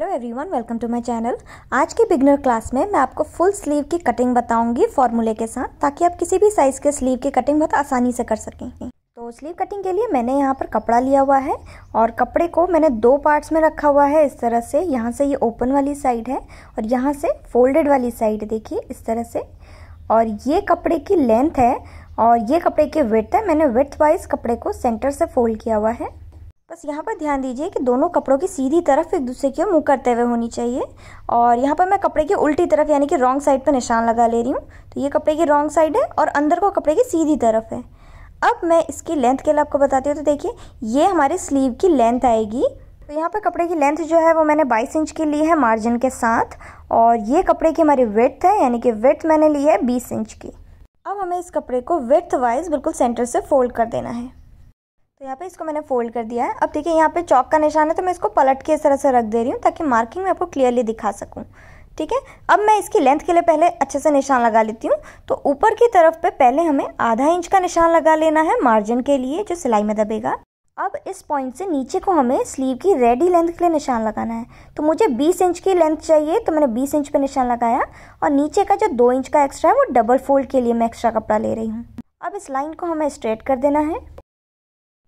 hello everyone welcome to my channel आज की beginner class में मैं आपको फुल स्लीव की कटिंग बताऊंगी फॉर्मूले के साथ ताकि आप किसी भी साइज़ के स्लीव की कटिंग बहुत आसानी से कर सकें तो स्लीव कटिंग के लिए मैंने यहाँ पर कपड़ा लिया हुआ है और कपड़े को मैंने दो पार्ट्स में रखा हुआ है इस तरह से यहाँ से ये यह ओपन वाली साइड है और यहाँ से फोल्डेड वाली साइड देखिए इस तरह से और ये कपड़े की लेंथ है और ये कपड़े की विथ है मैंने विथ वाइज कपड़े को सेंटर से फोल्ड किया हुआ है बस यहाँ पर ध्यान दीजिए कि दोनों कपड़ों की सीधी तरफ एक दूसरे की ओर मुँह करते हुए होनी चाहिए और यहाँ पर मैं कपड़े की उल्टी तरफ यानी कि रॉन्ग साइड पर निशान लगा ले रही हूँ तो ये कपड़े की रॉन्ग साइड है और अंदर को कपड़े की सीधी तरफ है अब मैं इसकी लेंथ के लिए आपको बताती हूँ तो देखिए ये हमारे स्लीव की लेंथ आएगी तो यहाँ पर कपड़े की लेंथ जो है वो मैंने 22 इंच की ली है मार्जिन के साथ और ये कपड़े की हमारी विथ है यानी कि विथ मैंने ली है 20 इंच की अब हमें इस कपड़े को विथ वाइज बिल्कुल सेंटर से फोल्ड कर देना है तो यहाँ पे इसको मैंने फोल्ड कर दिया है अब देखिए यहाँ पे चौक का निशान है तो मैं इसको पलट के इस तरह से रख दे रही हूँ ताकि मार्किंग में आपको क्लियरली दिखा सकूँ ठीक है अब मैं इसकी लेंथ के लिए पहले अच्छे से निशान लगा लेती हूँ तो ऊपर की तरफ पे पहले हमें आधा इंच का निशान लगा लेना है मार्जिन के लिए जो सिलाई में दबेगा अब इस पॉइंट से नीचे को हमें स्लीव की रेडी लेंथ के लिए निशान लगाना है तो मुझे 20 इंच की लेंथ चाहिए तो मैंने 20 इंच पे निशान लगाया और नीचे का जो दो इंच का एक्स्ट्रा है वो डबल फोल्ड के लिए मैं एक्स्ट्रा कपड़ा ले रही हूँ अब इस लाइन को हमें स्ट्रेट कर देना है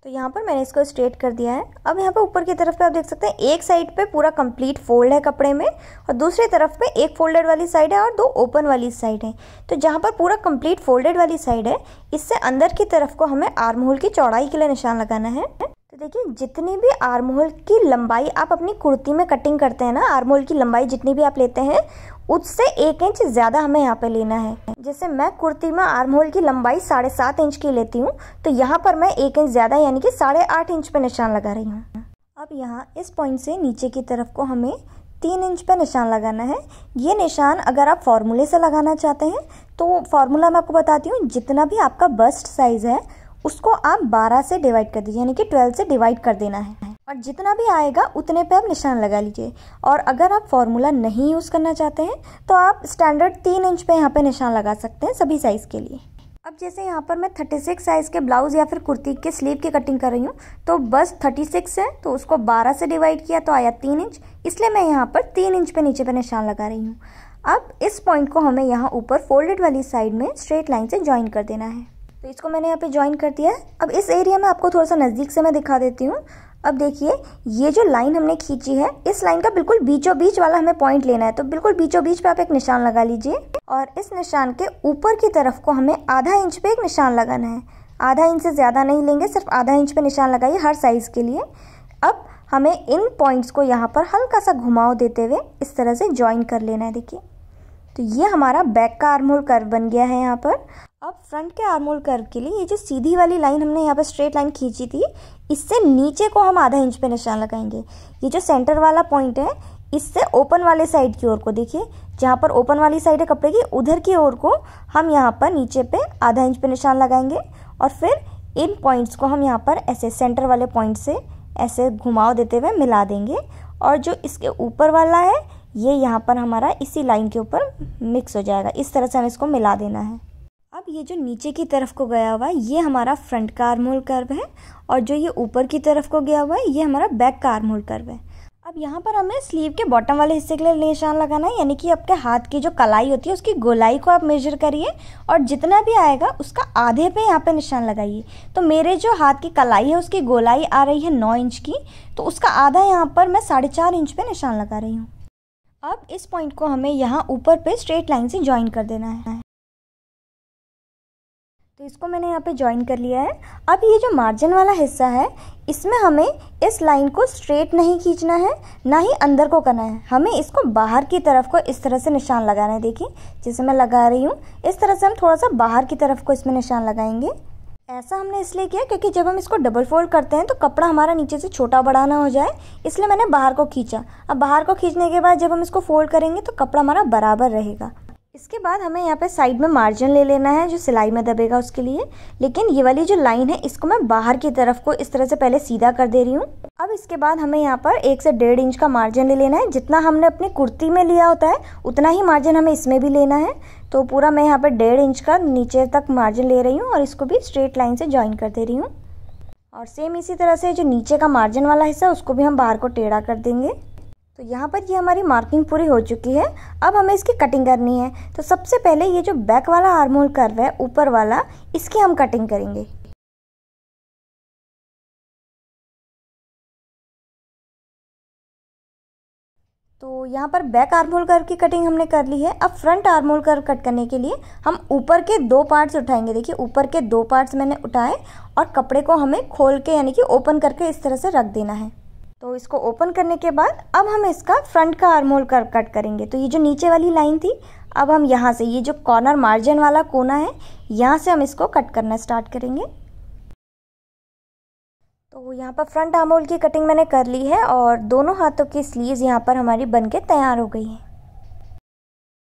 तो यहाँ पर मैंने इसको स्ट्रेट कर दिया है अब यहाँ पर ऊपर की तरफ पे आप देख सकते हैं एक साइड पे पूरा कंप्लीट फोल्ड है कपड़े में और दूसरी तरफ पे एक फोल्डेड वाली साइड है और दो ओपन वाली साइड है तो जहाँ पर पूरा कंप्लीट फोल्डेड वाली साइड है इससे अंदर की तरफ को हमें आर्म होल की चौड़ाई के लिए निशान लगाना है देखिए जितनी भी आर्महोल की लंबाई आप अपनी कुर्ती में कटिंग करते हैं ना आर्महोल की लंबाई जितनी भी आप लेते हैं उससे एक इंच ज़्यादा हमें यहाँ पे लेना है जैसे मैं कुर्ती में आर्महोल की लंबाई साढ़े सात इंच की लेती हूँ तो यहाँ पर मैं एक इंच ज़्यादा यानी कि साढ़े आठ इंच पे निशान लगा रही हूँ अब यहाँ इस पॉइंट से नीचे की तरफ को हमें तीन इंच पे निशान लगाना है ये निशान अगर आप फॉर्मूले से लगाना चाहते हैं तो फार्मूला मैं आपको बताती हूँ जितना भी आपका बस्ट साइज़ है उसको आप 12 से डिवाइड कर दीजिए यानी कि 12 से डिवाइड कर देना है और जितना भी आएगा उतने पे आप निशान लगा लीजिए और अगर आप फॉर्मूला नहीं यूज़ करना चाहते हैं तो आप स्टैंडर्ड तीन इंच पे यहाँ पे निशान लगा सकते हैं सभी साइज़ के लिए अब जैसे यहाँ पर मैं 36 साइज़ के ब्लाउज़ या फिर कुर्ती के स्लीव की कटिंग कर रही हूँ तो बस 36 है तो उसको 12 से डिवाइड किया तो आया तीन इंच इसलिए मैं यहाँ पर तीन इंच पे नीचे पे निशान लगा रही हूँ अब इस पॉइंट को हमें यहाँ ऊपर फोल्डेड वाली साइड में स्ट्रेट लाइन से ज्वाइन कर देना है तो इसको मैंने यहाँ पे ज्वाइन कर दिया है अब इस एरिया में आपको थोड़ा सा नज़दीक से मैं दिखा देती हूँ अब देखिए ये जो लाइन हमने खींची है इस लाइन का बिल्कुल बीचों बीच वाला हमें पॉइंट लेना है तो बिल्कुल बीचों बीच पे आप एक निशान लगा लीजिए और इस निशान के ऊपर की तरफ को हमें आधा इंच पे एक निशान लगाना है आधा इंच से ज़्यादा नहीं लेंगे सिर्फ आधा इंच पे निशान लगाइए हर साइज़ के लिए अब हमें इन पॉइंट्स को यहाँ पर हल्का सा घुमाव देते हुए इस तरह से ज्वाइन कर लेना है देखिए तो ये हमारा बैक का आर्मोल कर्व बन गया है यहाँ पर अब फ्रंट के आर्मोल कर्व के लिए ये जो सीधी वाली लाइन हमने यहाँ पर स्ट्रेट लाइन खींची थी इससे नीचे को हम आधा इंच पे निशान लगाएंगे ये जो सेंटर वाला पॉइंट है इससे ओपन वाले साइड की ओर को देखिए जहाँ पर ओपन वाली साइड है कपड़े की उधर की ओर को हम यहाँ पर नीचे पे आधा इंच पे निशान लगाएंगे और फिर इन पॉइंट्स को हम यहाँ पर ऐसे सेंटर वाले पॉइंट से ऐसे घुमाव देते हुए मिला देंगे और जो इसके ऊपर वाला है ये यहाँ पर हमारा इसी लाइन के ऊपर मिक्स हो जाएगा इस तरह से हमें इसको मिला देना है अब ये जो नीचे की तरफ को गया हुआ है ये हमारा फ्रंट कारमोल कर्व है और जो ये ऊपर की तरफ को गया हुआ है ये हमारा बैक कारमोल कर्व है अब यहाँ पर हमें स्लीव के बॉटम वाले हिस्से के लिए निशान लगाना है यानी कि आपके हाथ की जो कलाई होती है उसकी गोलाई को आप मेजर करिए और जितना भी आएगा उसका आधे पे यहाँ पे निशान लगाइए तो मेरे जो हाथ की कलाई है उसकी गोलाई आ रही है नौ इंच की तो उसका आधा यहाँ पर मैं साढ़े चार इंच पे निशान लगा रही हूँ अब इस पॉइंट को हमें यहाँ ऊपर पे स्ट्रेट लाइन से ज्वाइन कर देना है तो इसको मैंने यहाँ पे ज्वाइन कर लिया है अब ये जो मार्जिन वाला हिस्सा है इसमें हमें इस लाइन को स्ट्रेट नहीं खींचना है ना ही अंदर को करना है हमें इसको बाहर की तरफ को इस तरह से निशान लगाना है देखिए जैसे मैं लगा रही हूँ इस तरह से हम थोड़ा सा बाहर की तरफ को इसमें निशान लगाएंगे ऐसा हमने इसलिए किया क्योंकि जब हम इसको डबल फोल्ड करते हैं तो कपड़ा हमारा नीचे से छोटा बड़ा ना हो जाए इसलिए मैंने बाहर को खींचा अब बाहर को खींचने के बाद जब हम इसको फोल्ड करेंगे तो कपड़ा हमारा बराबर रहेगा इसके बाद हमें यहाँ पे साइड में मार्जिन ले लेना है जो सिलाई में दबेगा उसके लिए लेकिन ये वाली जो लाइन है इसको मैं बाहर की तरफ को इस तरह से पहले सीधा कर दे रही हूँ अब इसके बाद हमें यहाँ पर एक से डेढ़ इंच का मार्जिन ले लेना है जितना हमने अपनी कुर्ती में लिया होता है उतना ही मार्जिन हमें इसमें भी लेना है तो पूरा मैं यहाँ पर डेढ़ इंच का नीचे तक मार्जिन ले रही हूँ और इसको भी स्ट्रेट लाइन से ज्वाइन कर दे रही हूँ और सेम इसी तरह से जो नीचे का मार्जिन वाला हिस्सा उसको भी हम बाहर को टेढ़ा कर देंगे तो यहाँ पर ये हमारी मार्किंग पूरी हो चुकी है अब हमें इसकी कटिंग करनी है तो सबसे पहले ये जो बैक वाला आर्मोल कर्व है ऊपर वाला इसकी हम कटिंग करेंगे तो यहाँ पर बैक आर्मोल कर्व की कटिंग हमने कर ली है अब फ्रंट आर्मोल कर्व कट करने के लिए हम ऊपर के दो पार्ट्स उठाएंगे देखिए ऊपर के दो पार्ट्स मैंने उठाए और कपड़े को हमें खोल के यानी कि ओपन करके इस तरह से रख देना है तो इसको ओपन करने के बाद अब हम इसका फ्रंट का आर्मोल कर कट करेंगे तो ये जो नीचे वाली लाइन थी अब हम यहाँ से ये जो कॉर्नर मार्जिन वाला कोना है यहाँ से हम इसको कट करना स्टार्ट करेंगे तो यहाँ पर फ्रंट आर्मोल की कटिंग मैंने कर ली है और दोनों हाथों की स्लीव्स यहाँ पर हमारी बन के तैयार हो गई है